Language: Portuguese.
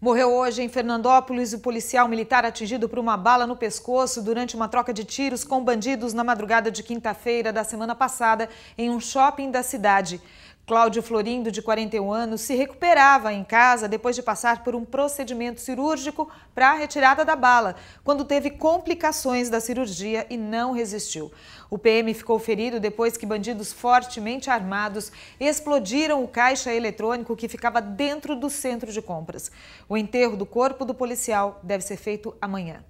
Morreu hoje em Fernandópolis o policial militar atingido por uma bala no pescoço durante uma troca de tiros com bandidos na madrugada de quinta-feira da semana passada em um shopping da cidade. Cláudio Florindo, de 41 anos, se recuperava em casa depois de passar por um procedimento cirúrgico para a retirada da bala, quando teve complicações da cirurgia e não resistiu. O PM ficou ferido depois que bandidos fortemente armados explodiram o caixa eletrônico que ficava dentro do centro de compras. O enterro do corpo do policial deve ser feito amanhã.